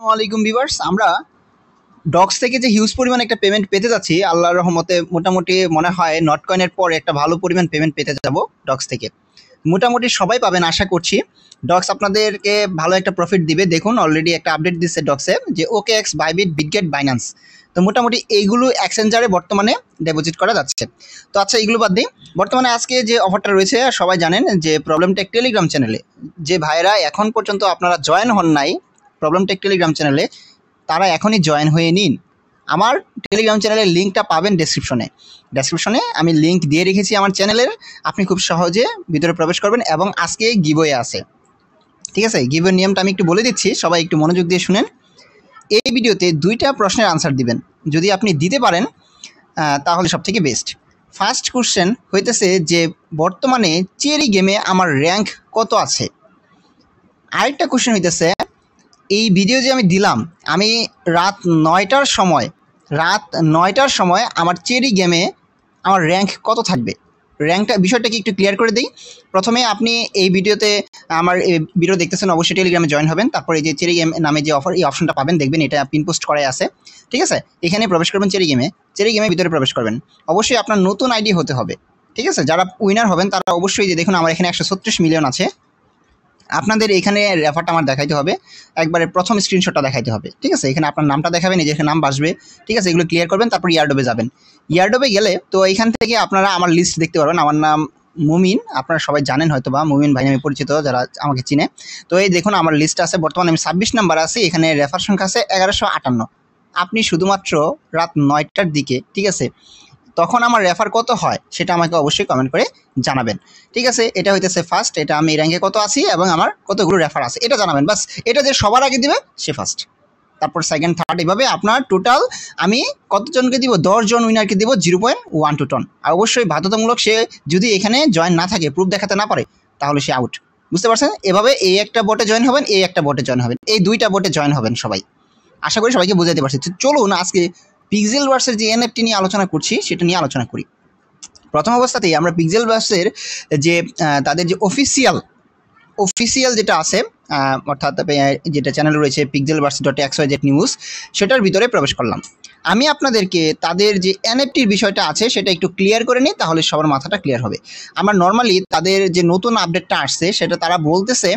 আসসালামাইকুম ভিভার্স আমরা ডক্স থেকে যে হিউজ পরিমাণ একটা পেমেন্ট পেতে যাচ্ছি আল্লাহ রহমতে মোটামুটি মনে হয় নট কয়েনের পর একটা ভালো পরিমাণ পেমেন্ট পেতে যাব ডক্স থেকে মোটামুটি সবাই পাবেন আশা করছি ডক্স আপনাদেরকে ভালো একটা প্রফিট দিবে দেখুন অলরেডি একটা আপডেট দিচ্ছে ডক্সে যে OKX Bybit Bitget Binance তো মোটামুটি এইগুলো অ্যাক্সেঞ্জারে বর্তমানে ডিপোজিট করা যাচ্ছে তো আচ্ছা এইগুলো বাদ দিই বর্তমানে আজকে যে অফারটা রয়েছে সবাই জানেন যে প্রবলেমটা টেলিগ্রাম চ্যানেলে যে ভাইরা এখন পর্যন্ত আপনারা জয়েন হন নাই প্রবলেম টেক টেলিগ্রাম চ্যানেলে তারা এখনই জয়েন হয়ে নিন আমার টেলিগ্রাম চ্যানেলের লিঙ্কটা পাবেন ডেসক্রিপশনে ডেসক্রিপশনে আমি লিঙ্ক দিয়ে রেখেছি আমার চ্যানেলের আপনি খুব সহজে ভিতরে প্রবেশ করবেন এবং আজকে গিবোয়ে আছে ঠিক আছে গিবোয়ের নিয়মটা আমি একটু বলে দিচ্ছি সবাই একটু মনোযোগ দিয়ে শুনেন এই ভিডিওতে দুইটা প্রশ্নের আনসার দিবেন যদি আপনি দিতে পারেন তাহলে সবথেকে বেস্ট ফার্স্ট কোশ্চেন হইতেছে যে বর্তমানে চেরি গেমে আমার র্যাঙ্ক কত আছে আরেকটা কোশ্চেন হইতেছে এই ভিডিও যে আমি দিলাম আমি রাত নয়টার সময় রাত নয়টার সময় আমার চেরি গেমে আমার র্যাঙ্ক কত থাকবে র্যাঙ্কটা বিষয়টাকে একটু ক্লিয়ার করে দিই প্রথমে আপনি এই ভিডিওতে আমার ভিডিও দেখতেছেন অবশ্যই টেলিগ্রামে জয়েন হবেন তারপর এই যে চেরি গেম নামে যে অফার এই অপশনটা পাবেন দেখবেন এটা পিন পোস্ট করাই আছে ঠিক আছে এখানে প্রবেশ করবেন চেরি গেমে চেরি গেমে ভিতরে প্রবেশ করবেন অবশ্যই আপনার নতুন আইডি হতে হবে ঠিক আছে যারা উইনার হবেন তারা অবশ্যই যে দেখুন আমার এখানে একশো মিলিয়ন আছে আপনাদের এখানে রেফারটা আমার দেখাইতে হবে একবারে প্রথম স্ক্রিনশটটা দেখাইতে হবে ঠিক আছে এখানে আপনার নামটা দেখাবেন নিজের নাম বাসবে ঠিক আছে এগুলো ক্লিয়ার করবেন তারপর ইয়ারডোবে যাবেন ইয়ারডোবে গেলে তো এখান থেকে আপনারা আমার লিস্ট দেখতে পারবেন আমার নাম মুমিন আপনারা সবাই জানেন হয়তো বা মুমিন ভাই আমি পরিচিত যারা আমাকে চিনে তো এই দেখুন আমার লিস্ট আছে বর্তমানে আমি ছাব্বিশ নাম্বার আছি এখানে রেফার সংখ্যা আছে এগারোশো আটান্ন আপনি শুধুমাত্র রাত নয়টার দিকে ঠিক আছে তখন আমার রেফার কত হয় সেটা আমাকে অবশ্যই কমেন্ট করে জানাবেন ঠিক আছে এটা হইতেছে ফার্স্ট এটা আমি র্যাঙ্কে কত আছি এবং আমার কতগুলো রেফার আছে এটা জানাবেন বাস এটা যে সবার আগে দিবে সে ফার্স্ট তারপর সেকেন্ড থার্ড এভাবে আপনার টোটাল আমি কতজনকে দিব দশজন উইনারকে দিব zero point one two TON আর অবশ্যই বাধ্যতামূলক সে যদি এখানে জয়েন না থাকে প্রুফ দেখাতে না পারে তাহলে সে আউট বুঝতে পারছেন এভাবে এই একটা বোটে জয়েন হবেন এই একটা বোটে জয়েন হবেন এই দুইটা বোটে জয়েন হবেন সবাই আশা করি সবাইকে বোঝাতে পারছি চলুন আজকে পিক্সেল ভার্সের যে এনএফটি নিয়ে আলোচনা করছি সেটা নিয়ে আলোচনা করি প্রথম অবস্থাতেই আমরা পিক্সেল ভার্সের যে তাদের যে অফিসিয়াল অফিসিয়াল যেটা আছে অর্থাৎ যেটা চ্যানেল রয়েছে Pixelverse dot X Y Z news সেটার ভিতরে প্রবেশ করলাম আমি আপনাদেরকে তাদের যে এনএফটির বিষয়টা আছে সেটা একটু ক্লিয়ার করে নিই তাহলে সবার মাথাটা ক্লিয়ার হবে আমার নর্মালি তাদের যে নতুন আপডেটটা আসছে সেটা তারা বলতেছে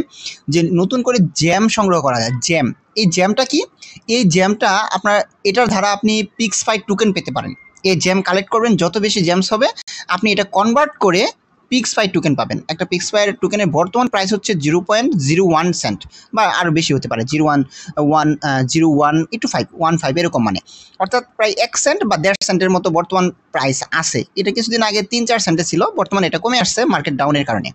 যে নতুন করে জ্যাম সংগ্রহ করা যায় জ্যাম এই জ্যামটা কি এই জ্যামটা আপনার এটার ধারা আপনি পিক্স ফাইভ টোকেন পেতে পারেন এই জ্যাম কালেক্ট করবেন যত বেশি জ্যামস হবে আপনি এটা কনভার্ট করে পিক্সপাই টোকেন পাবেন একটা পিক্সপাই টোকেনের বর্তমান প্রাইস হচ্ছে zero point zero one cent বা আরও বেশি হতে পারে zero one one zero one two five one five এরকম মানে অর্থাৎ প্রায় এক সেন্ট বা দেড় সেন্টের মতো বর্তমান প্রাইস আছে এটা কিছুদিন আগে তিন চার সেন্টে ছিল বর্তমানে এটা কমে আসছে মার্কেট ডাউনের কারণে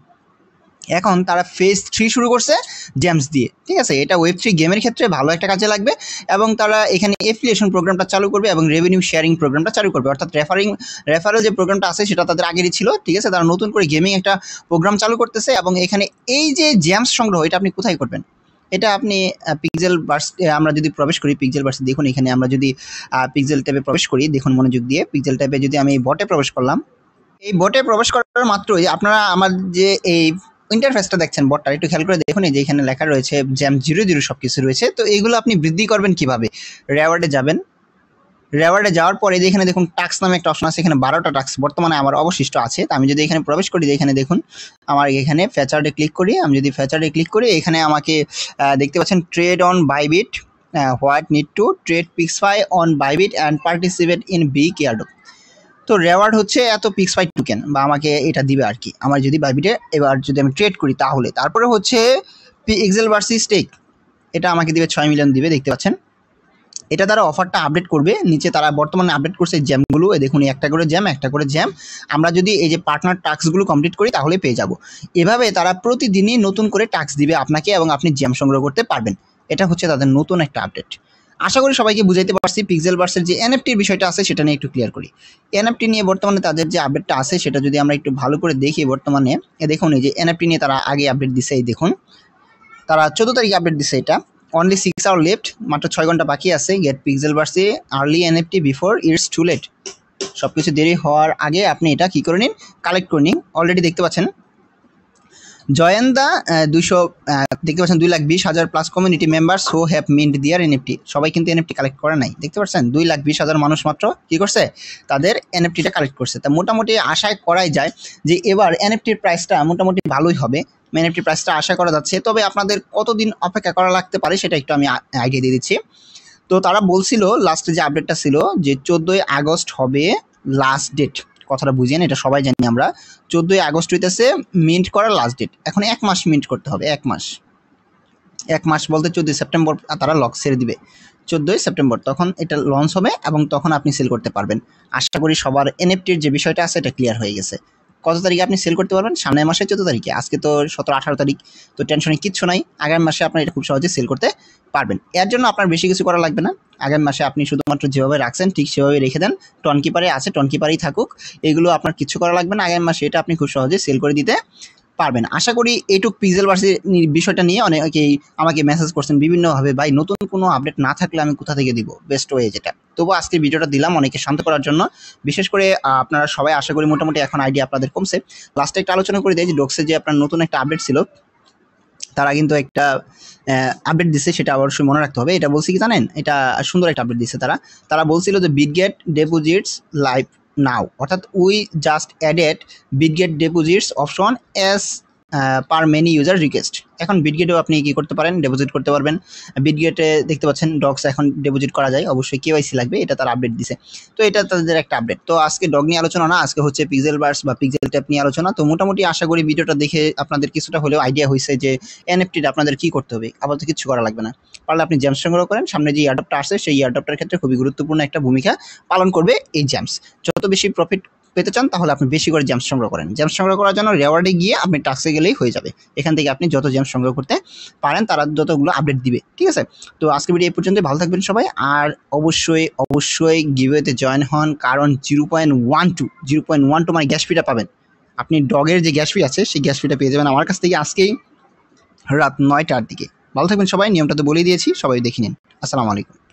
এখন তারা ফেজ থ্রি শুরু করছে ড্যামস দিয়ে ঠিক আছে এটা ওয়েব থ্রি গেমের ক্ষেত্রে ভালো একটা কাজে লাগবে এবং তারা এখানে এফিলিয়েশন প্রোগ্রামটা চালু করবে এবং রেভিনিউ শেয়ারিং প্রোগ্রামটা চালু করবে অর্থাৎ রেফারিং রেফারেল যে প্রোগ্রামটা আছে সেটা তাদের আগেরই ছিল ঠিক আছে তারা নতুন করে গেমিং একটা প্রোগ্রাম চালু করতেছে এবং এখানে এই যে জ্যামস সংগ্রহ এটা আপনি কোথায় করবেন এটা আপনি পিকজেল বার্স আমরা যদি প্রবেশ করি পিকজেল বার্সে দেখুন এখানে আমরা যদি পিকজেল ট্যাবে প্রবেশ করি দেখুন মনোযোগ দিয়ে পিকজেল ট্যাবে যদি আমি বটে প্রবেশ করলাম এই বটে প্রবেশ করার মাত্রই আপনারা আমার যে এই ইন্টারফেসটা দেখছেন বটটা একটু খেয়াল করে দেখুন যে এখানে লেখা রয়েছে জ্যাম জিরো জিরো সব কিছু রয়েছে তো এইগুলো আপনি বৃদ্ধি করবেন কিভাবে রেওয়ার্ডে যাবেন রেওয়ার্ডে যাওয়ার পরে এখানে দেখুন টাক্স নামে একটা অপশন আছে এখানে বারোটা টাক্স বর্তমানে আমার অবশিষ্ট আছে আমি যদি এখানে প্রবেশ করি এখানে দেখুন আমার এখানে ফেচারে ক্লিক করি আমি যদি ফেচারে ক্লিক করি এখানে আমাকে দেখতে পাচ্ছেন trade on Bybit what need to trade Pixfi on Bybit and participate in বি ইয়ার্ডো তো রেওয়ার্ড হচ্ছে এত পিক্স ফাইট টুকেন বা আমাকে এটা দিবে আর কি আমার যদি বাইবিটে এবার যদি আমি ট্রেড করি তাহলে তারপরে হচ্ছে এক্সেল ভার্সি স্টেক এটা আমাকে দিবে ছয় মিলিয়ন দিবে দেখতে পাচ্ছেন এটা তারা অফারটা আপডেট করবে নিচে তারা বর্তমানে আপডেট করছে জ্যামগুলো দেখুন একটা করে জ্যাম একটা করে জ্যাম আমরা যদি এই যে পার্টনার টাস্কগুলো কমপ্লিট করি তাহলে পেয়ে যাব এভাবে তারা প্রতিদিনই নতুন করে টাস্ক দিবে আপনাকে এবং আপনি জ্যাম সংগ্রহ করতে পারবেন এটা হচ্ছে তাদের নতুন একটা আপডেট আশা করি সবাইকে বুঝাইতে পারছি পিক্সেল বার্সের যে এনএফটির বিষয়টা আছে সেটা নিয়ে একটু ক্লিয়ার করি এনএফটি নিয়ে বর্তমানে তাদের যে আপডেটটা আছে সেটা যদি আমরা একটু ভালো করে দেখি বর্তমানে দেখুন এই যে এনএফটি নিয়ে তারা আগে আপডেট দিছে এই দেখুন তারা চোদ্দো তারিখে আপডেট দিছে এটা অনলি সিক্স আওয়ার লেফট মাত্র ছয় ঘন্টা বাকি আছে get Pixelverse early NFT before it's too late সব কিছু দেরি হওয়ার আগে আপনি এটা কী করে নিন কালেক্ট করে নিন অলরেডি দেখতে পাচ্ছেন জয়েন্দা দা দুশো দেখতে পাচ্ছেন দুই লাখ বিশ হাজার plus community member so have mint their NFT সবাই কিন্তু এনএফটি কালেক্ট করে নাই দেখতে পাচ্ছেন দুই লাখ বিশ হাজার মানুষ মাত্র কি করছে তাদের এনএফটিটা কালেক্ট করছে তা মোটামুটি আশায় করাই যায় যে এবার এনএফটির প্রাইসটা মোটামুটি ভালোই হবে এনএফটির প্রাইসটা আশা করা যাচ্ছে তবে আপনাদের কতদিন অপেক্ষা করা লাগতে পারে সেটা একটু আমি আইডিয়া দিয়ে দিচ্ছি তো তারা বলছিল লাস্টে যে আপডেটটা ছিল যে চোদ্দোই আগস্ট হবে লাস্ট ডেট কথাটা বুঝিয়ে এটা সবাই জানি আমরা চোদ্দোই আগস্ট হইতেছে মিন্ট করার লাস্ট ডেট এখন এক মাস মিন্ট করতে হবে এক মাস এক মাস বলতে চোদ্দোই সেপ্টেম্বর তারা লক ছেড়ে দিবে চোদ্দোই সেপ্টেম্বর তখন এটা লঞ্চ হবে এবং তখন আপনি সেল করতে পারবেন আশা করি সবার এনএফটির যে বিষয়টা আছে এটা ক্লিয়ার হয়ে গেছে কত তারিখে আপনি সেল করতে পারবেন সামনের মাসের চোদ্দো তারিখে আজকে তো সতেরো আঠারো তারিখ তো টেনশনে কিচ্ছু নাই আগামী মাসে আপনার এটা খুব সহজে সেল করতে পারবেন এর জন্য আপনার বেশি কিছু করা লাগবে না আগামী মাসে আপনি শুধুমাত্র যেভাবে রাখছেন ঠিক সেভাবে রেখে দেন টনকিপারে আছে টনকিপারেই থাকুক এগুলো আপনার কিছু করা লাগবে না আগামী মাসে এটা আপনি খুব সহজে সেল করে দিতে পারবেন আশা করি এইটুক পিজেল ভার্সি বিষয়টা নিয়ে অনেকেই আমাকে মেসেজ করছেন বিভিন্নভাবে ভাই নতুন কোনো আপডেট না থাকলে আমি কোথা থেকে দিব বেস্ট ওয়ে যেটা তবু আজকে ভিডিওটা দিলাম অনেকে শান্ত করার জন্য বিশেষ করে আপনারা সবাই আশা করি মোটামুটি এখন আইডিয়া আপনাদের কমছে লাস্টে একটা আলোচনা করে দেয় যে ডক্সের যে আপনার নতুন একটা আপডেট ছিল তারা কিন্তু একটা আপডেট দিছে সেটা অবশ্যই মনে রাখতে হবে এটা বলছি কি জানেন এটা সুন্দর একটা আপডেট দিচ্ছে তারা তারা বলছিল যে Bitget deposits live now অর্থাৎ we just added Bitget deposits option as per many user request এখন বিটগেটেও আপনি কি করতে পারেন ডেপোজিট করতে পারবেন বিটগেটে দেখতে পাচ্ছেন ডগস এখন ডেপোজিট করা যায় অবশ্যই কেওয়াইসি লাগবে এটা তার আপডেট দিছে তো এটা তাদের একটা আপডেট তো আজকে ডগ নিয়ে আলোচনা না আজকে হচ্ছে পিক্সেল বার্স বা পিক্সেল ট্যাপ নিয়ে আলোচনা তো মোটামুটি আশা করি ভিডিওটা দেখে আপনাদের কিছুটা হলেও আইডিয়া হয়েছে যে এনএফটিটা আপনাদের কি করতে হবে আপাতত কিছু করা লাগবে না পারলে আপনি জ্যামস সংগ্রহ করেন সামনে যে ইয়ারডপটা আসে সেই ইয়ারডপটার ক্ষেত্রে খুবই গুরুত্বপূর্ণ একটা ভূমিকা পালন করবে এই জ্যামস যত বেশি প্রফিট পেতে চান তাহলে আপনি বেশি করে জ্যাম সংগ্রহ করেন জ্যাম সংগ্রহ করার জন্য রেওয়ার্ডে গিয়ে আপনি টাক্সে গেলেই হয়ে যাবে এখান থেকে আপনি যত জ্যাম সংগ্রহ করতে পারেন তারা যতগুলো আপডেট দিবে ঠিক আছে তো আজকে ভিডিও এই পর্যন্ত ভালো থাকবেন সবাই আর অবশ্যই অবশ্যই গিভওয়েতে জয়েন হন কারণ zero point one two zero point one two মানে গ্যাস ফিটা পাবেন আপনি ডগের যে গ্যাস ফি আছে সেই গ্যাস ফিটা পেয়ে যাবেন আমার কাছ থেকে আজকেই রাত নয়টার দিকে ভালো থাকবেন সবাই নিয়মটা তো বলেই দিয়েছি সবাই দেখে নিন আসসালামু আলাইকুম